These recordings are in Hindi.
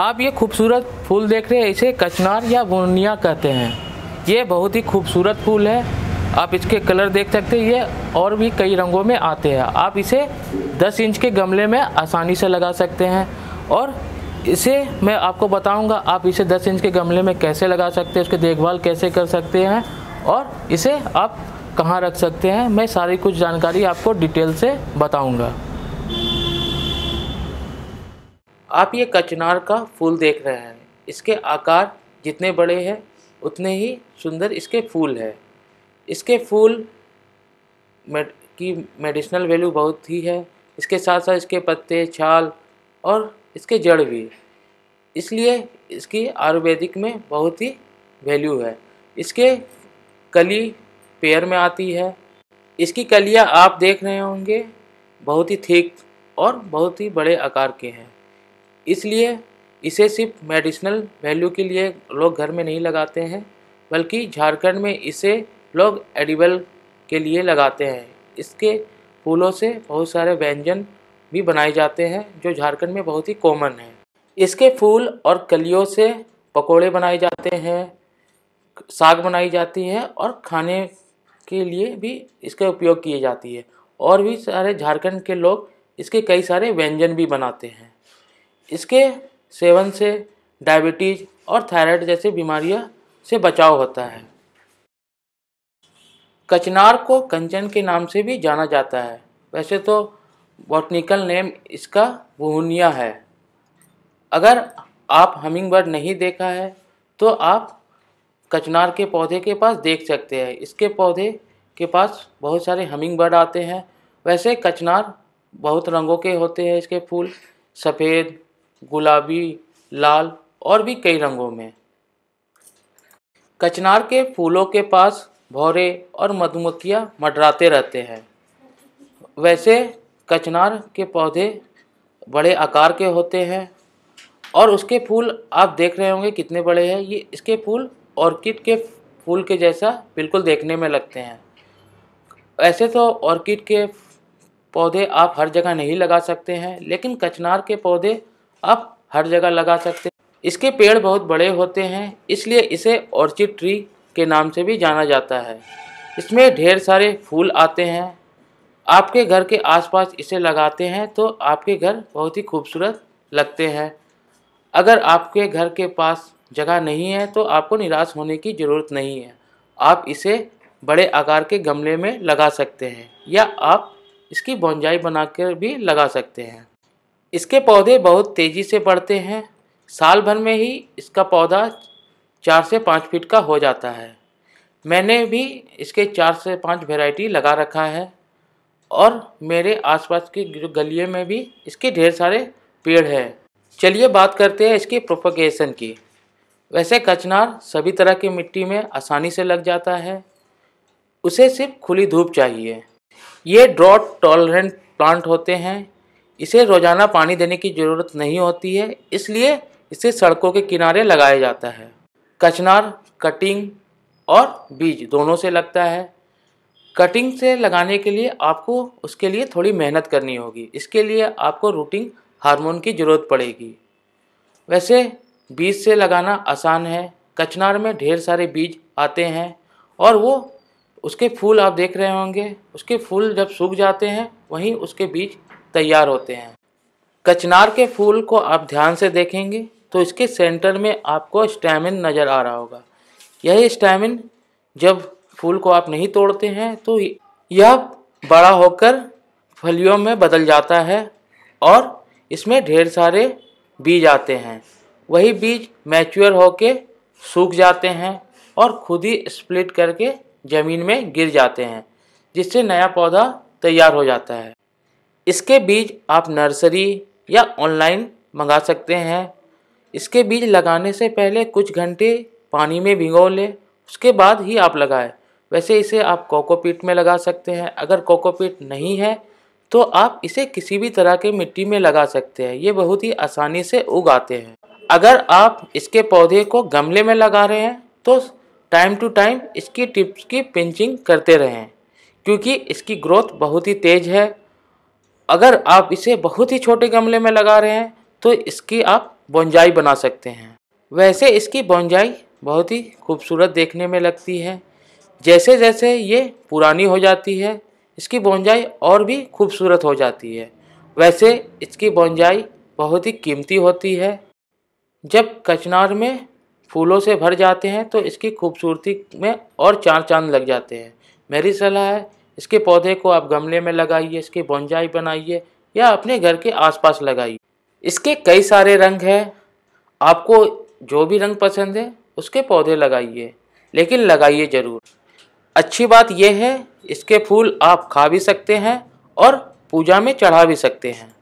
आप ये खूबसूरत फूल देख रहे हैं इसे कचनार या बुनिया कहते हैं ये बहुत ही खूबसूरत फूल है आप इसके कलर देख सकते हैं ये और भी कई रंगों में आते हैं आप इसे 10 इंच के गमले में आसानी से लगा सकते हैं और इसे मैं आपको बताऊंगा आप इसे 10 इंच के गमले में कैसे लगा सकते हैं उसकी देखभाल कैसे कर सकते हैं और इसे आप कहाँ रख सकते हैं मैं सारी कुछ जानकारी आपको डिटेल से बताऊँगा आप ये कचनार का फूल देख रहे हैं इसके आकार जितने बड़े हैं उतने ही सुंदर इसके फूल है इसके फूल मेड, की मेडिसिनल वैल्यू बहुत ही है इसके साथ साथ इसके पत्ते छाल और इसके जड़ भी इसलिए इसकी आयुर्वेदिक में बहुत ही वैल्यू है इसके कली पेयर में आती है इसकी कलियां आप देख रहे होंगे बहुत ही थिक और बहुत ही बड़े आकार के हैं इसलिए इसे सिर्फ मेडिसिनल वैल्यू के लिए लोग घर में नहीं लगाते हैं बल्कि झारखंड में इसे लोग एडिबल के लिए लगाते हैं इसके फूलों से बहुत सारे व्यंजन भी बनाए जाते हैं जो झारखंड में बहुत ही कॉमन है इसके फूल और कलियों से पकोड़े बनाए जाते हैं साग बनाई जाती है और खाने के लिए भी इसका उपयोग किए जाती है और भी सारे झारखंड के लोग इसके कई सारे व्यंजन भी बनाते हैं इसके सेवन से डायबिटीज और थायराइड जैसी बीमारियों से बचाव होता है कचनार को कंचन के नाम से भी जाना जाता है वैसे तो बॉटनिकल नेम इसका वहुनिया है अगर आप हमिंग बर्ड नहीं देखा है तो आप कचनार के पौधे के पास देख सकते हैं इसके पौधे के पास बहुत सारे हमिंग बर्ड आते हैं वैसे कचनार बहुत रंगों के होते हैं इसके फूल सफ़ेद गुलाबी लाल और भी कई रंगों में कचनार के फूलों के पास भौरे और मधुमक्खियाँ मडराते रहते हैं वैसे कचनार के पौधे बड़े आकार के होते हैं और उसके फूल आप देख रहे होंगे कितने बड़े हैं ये इसके फूल ऑर्किड के फूल के जैसा बिल्कुल देखने में लगते हैं ऐसे तो ऑर्किड के पौधे आप हर जगह नहीं लगा सकते हैं लेकिन कचनार के पौधे आप हर जगह लगा सकते हैं इसके पेड़ बहुत बड़े होते हैं इसलिए इसे ऑर्चिड ट्री के नाम से भी जाना जाता है इसमें ढेर सारे फूल आते हैं आपके घर के आसपास इसे लगाते हैं तो आपके घर बहुत ही खूबसूरत लगते हैं अगर आपके घर के पास जगह नहीं है तो आपको निराश होने की ज़रूरत नहीं है आप इसे बड़े आकार के गमले में लगा सकते हैं या आप इसकी बोनजाई बनाकर भी लगा सकते हैं इसके पौधे बहुत तेज़ी से बढ़ते हैं साल भर में ही इसका पौधा चार से पाँच फीट का हो जाता है मैंने भी इसके चार से पाँच वेराइटी लगा रखा है और मेरे आसपास की गलियों में भी इसके ढेर सारे पेड़ हैं चलिए बात करते हैं इसकी प्रोपोगेशन की वैसे कचनार सभी तरह की मिट्टी में आसानी से लग जाता है उसे सिर्फ खुली धूप चाहिए ये ड्रॉट टॉलरेंट प्लांट होते हैं इसे रोज़ाना पानी देने की ज़रूरत नहीं होती है इसलिए इसे सड़कों के किनारे लगाया जाता है कचनार कटिंग और बीज दोनों से लगता है कटिंग से लगाने के लिए आपको उसके लिए थोड़ी मेहनत करनी होगी इसके लिए आपको रूटिंग हार्मोन की ज़रूरत पड़ेगी वैसे बीज से लगाना आसान है कचनार में ढेर सारे बीज आते हैं और वो उसके फूल आप देख रहे होंगे उसके फूल जब सूख जाते हैं वहीं उसके बीज तैयार होते हैं कचनार के फूल को आप ध्यान से देखेंगे तो इसके सेंटर में आपको स्टैमिन नज़र आ रहा होगा यही स्टैमिन जब फूल को आप नहीं तोड़ते हैं तो यह बड़ा होकर फलियों में बदल जाता है और इसमें ढेर सारे बीज आते हैं वही बीज मैच्योर होके सूख जाते हैं और खुद ही स्प्लिट करके ज़मीन में गिर जाते हैं जिससे नया पौधा तैयार हो जाता है इसके बीज आप नर्सरी या ऑनलाइन मंगा सकते हैं इसके बीज लगाने से पहले कुछ घंटे पानी में भिगो लें उसके बाद ही आप लगाएं वैसे इसे आप कोकोपीट में लगा सकते हैं अगर कोकोपीट नहीं है तो आप इसे किसी भी तरह के मिट्टी में लगा सकते हैं ये बहुत ही आसानी से उगाते हैं अगर आप इसके पौधे को गमले में लगा रहे हैं तो टाइम टू टाइम इसकी टिप्स की पिंचिंग करते रहें क्योंकि इसकी ग्रोथ बहुत ही तेज़ है अगर आप इसे बहुत ही छोटे गमले में लगा रहे हैं तो इसकी आप बोंजाई बना सकते हैं वैसे इसकी बोंजाई बहुत ही खूबसूरत देखने में लगती है जैसे जैसे ये पुरानी हो जाती है इसकी बोंजाई और भी खूबसूरत हो जाती है वैसे इसकी बोंजाई बहुत ही कीमती होती है जब कचनार में फूलों से भर जाते हैं तो इसकी खूबसूरती में और चार चांद लग जाते हैं मेरी सलाह है इसके पौधे को आप गमले में लगाइए इसके बोंजाई बनाइए या अपने घर के आसपास लगाइए इसके कई सारे रंग हैं आपको जो भी रंग पसंद है उसके पौधे लगाइए लेकिन लगाइए ज़रूर अच्छी बात यह है इसके फूल आप खा भी सकते हैं और पूजा में चढ़ा भी सकते हैं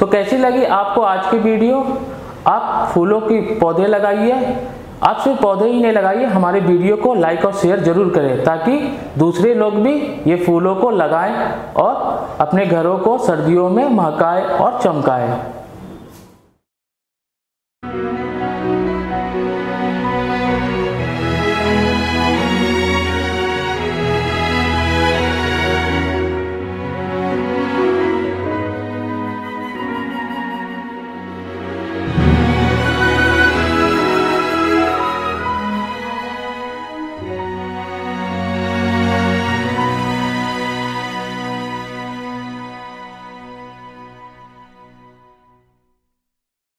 तो कैसी लगी आपको आज की वीडियो आप फूलों के पौधे लगाइए आप सिर्फ पौधे ही नहीं लगाइए हमारे वीडियो को लाइक और शेयर जरूर करें ताकि दूसरे लोग भी ये फूलों को लगाएं और अपने घरों को सर्दियों में महकाएं और चमकाएं